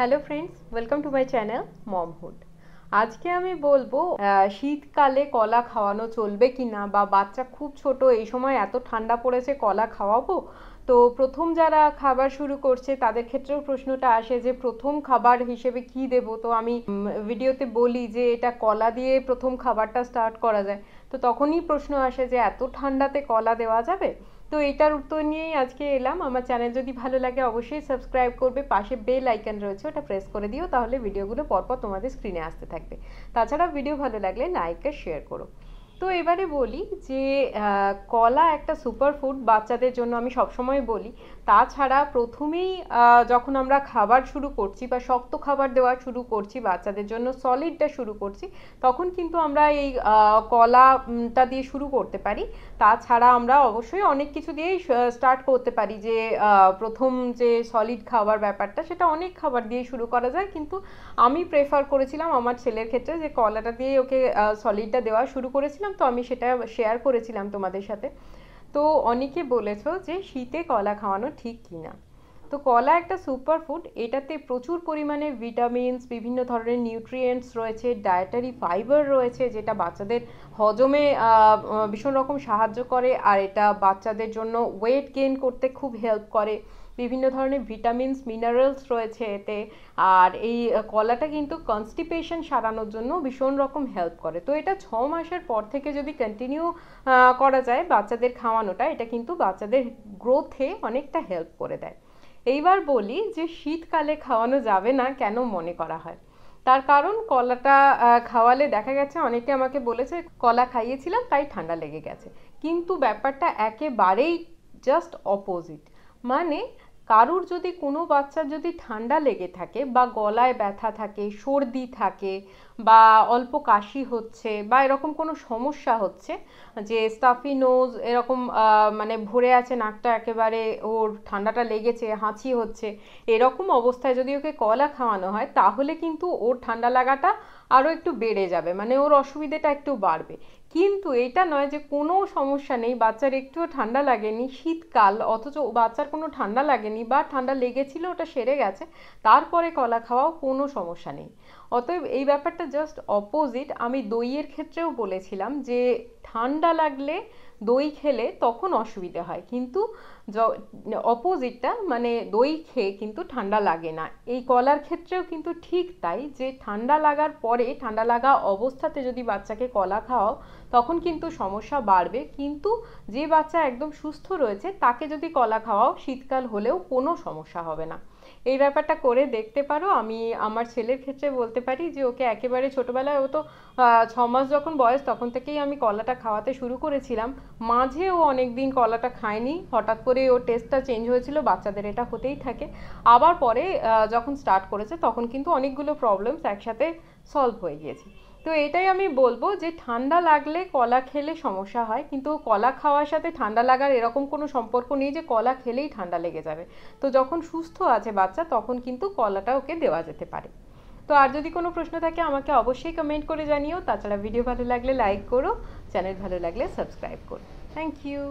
hello friends welcome to my channel Momhood আজকে আমি বলবো শীতকালে কলা খাওয়ানো চলবে কি না বা বাচ্চা খুব ছোট এই সময় এত ঠান্ডা পড়েছে কলা খাওয়াবো তো প্রথম যারা খাবার শুরু করছে তাদের ক্ষেত্রেও প্রশ্নটা আসে যে প্রথম খাবার হিসেবে কি দেব তো আমি ভিডিওতে বলি যে এটা কলা দিয়ে প্রথম খাবারটা স্টার্ট করা যায় তো তখনই প্রশ্ন আসে যে এত ঠান্ডাতে কলা দেওয়া যাবে তো এটার উত্তর নিয়েই আজকে এলাম আমার চ্যানেল যদি ভালো লাগে অবশ্যই সাবস্ক্রাইব করবে পাশে বেল আইকন রয়েছে ওটা প্রেস করে দিও তাহলে ভিডিওগুলো পরপর তোমাদের স্ক্রিনে আসতে থাকবে তাছাড়া ভিডিও ভালো লাগলে লাইক আর শেয়ার করো তো এবারে বলি যে কলা একটা সুপার ফুড বাচ্চাদের জন্য আমি সবসময় বলি তাছাড়া প্রথমেই যখন আমরা খাবার শুরু করছি বা শক্ত খাবার দেওয়া শুরু করছি বাচ্চাদের জন্য সলিডটা শুরু করছি তখন কিন্তু আমরা এই কলাটা দিয়ে শুরু করতে পারি তাছাড়া আমরা অবশ্যই অনেক কিছু দিয়েই স্টার্ট করতে পারি যে প্রথম যে সলিড খাবার ব্যাপারটা সেটা অনেক খাবার দিয়ে শুরু করা যায় কিন্তু আমি প্রেফার করেছিলাম আমার ছেলের ক্ষেত্রে যে কলাটা দিয়ে ওকে সলিডটা দেওয়া শুরু করেছিলাম তো আমি সেটা শেয়ার করেছিলাম তোমাদের সাথে তো অনেকে বলেছ যে শীতে কলা খাওয়ানো ঠিক কিনা তো কলা একটা সুপার ফুড এটাতে প্রচুর পরিমাণে ভিটামিনস বিভিন্ন ধরনের নিউট্রিয়েন্টস রয়েছে ডায়েটারি ফাইবার রয়েছে যেটা বাচ্চাদের হজমে ভীষণ রকম সাহায্য করে আর এটা বাচ্চাদের জন্য ওয়েট গেইন করতে খুব হেল্প করে বিভিন্ন ধরনের ভিটামিনস মিনারেলস রয়েছে এতে আর এই কলাটা কিন্তু কনস্টিপেশন সারানোর জন্য ভীষণ রকম হেল্প করে তো এটা ছ মাসের পর থেকে যদি কন্টিনিউ করা যায় বাচ্চাদের খাওয়ানোটা এটা কিন্তু বাচ্চাদের গ্রোথে অনেকটা হেল্প করে দেয় এইবার বলি যে শীতকালে খাওয়ানো যাবে না কেন মনে করা হয় তার কারণ কলাটা খাওয়ালে দেখা গেছে অনেকে আমাকে বলেছে কলা খাইয়েছিলাম তাই ঠান্ডা লেগে গেছে কিন্তু ব্যাপারটা একেবারেই জাস্ট অপোজিট মানে কারুর যদি কোনো বাচ্চার যদি ঠান্ডা লেগে থাকে বা গলায় ব্যথা থাকে সর্দি থাকে বা অল্প কাশি হচ্ছে বা এরকম কোনো সমস্যা হচ্ছে যে স্টাফি নোজ এরকম মানে ভরে আছে নাকটা একেবারে ওর ঠান্ডাটা লেগেছে হাঁচি হচ্ছে এরকম অবস্থায় যদি ওকে কলা খাওয়ানো হয় তাহলে কিন্তু ওর ঠান্ডা লাগাটা আরও একটু বেড়ে যাবে মানে ওর অসুবিধেটা একটু বাড়বে কিন্তু এটা নয় যে কোনো সমস্যা নেই বাচ্চার একটুও ঠান্ডা লাগেনি শীতকাল অথচ বাচ্চার কোনো ঠান্ডা লাগেনি বা ঠান্ডা লেগেছিল ওটা সেরে গেছে তারপরে কলা খাওয়াও কোনো সমস্যা নেই অতএব এই ব্যাপারটা জাস্ট অপোজিট আমি দইয়ের ক্ষেত্রেও বলেছিলাম যে ঠান্ডা লাগলে দই খেলে তখন অসুবিধে হয় কিন্তু অপোজিটটা মানে দই খেয়ে কিন্তু ঠান্ডা লাগে না এই কলার ক্ষেত্রেও কিন্তু ঠিক তাই যে ঠান্ডা লাগার পরে ঠান্ডা লাগা অবস্থাতে যদি বাচ্চাকে কলা খাওয়াও তখন কিন্তু সমস্যা বাড়বে কিন্তু যে বাচ্চা একদম সুস্থ রয়েছে তাকে যদি কলা খাওয়াও শীতকাল হলেও কোনো সমস্যা হবে না এই ব্যাপারটা করে দেখতে পারো আমি আমার ছেলের ক্ষেত্রে বলতে পারি যে ওকে একেবারে ছোটোবেলায় ও তো ছমাস যখন বয়স তখন থেকেই আমি কলাটা খাওয়াতে শুরু করেছিলাম মাঝে ও অনেক দিন কলাটা খায়নি হঠাৎ করে ও টেস্টটা চেঞ্জ হয়েছিল বাচ্চাদের এটা হতেই থাকে আবার পরে যখন স্টার্ট করেছে তখন কিন্তু অনেকগুলো প্রবলেমস একসাথে সলভ হয়ে গিয়েছে তো এটাই আমি বলবো যে ঠান্ডা লাগলে কলা খেলে সমস্যা হয় কিন্তু কলা খাওয়ার সাথে ঠান্ডা লাগার এরকম কোনো সম্পর্ক নেই যে কলা খেলেই ঠান্ডা লেগে যাবে তো যখন সুস্থ আছে বাচ্চা তখন কিন্তু কলাটা ওকে দেওয়া যেতে পারে তো আর যদি কোনো প্রশ্ন থাকে আমাকে অবশ্যই কমেন্ট করে জানিও তাছাড়া ভিডিও ভালো লাগলে লাইক করো चैनल ভালো লাগলে সাবস্ক্রাইব করুন থ্যাঙ্ক ইউ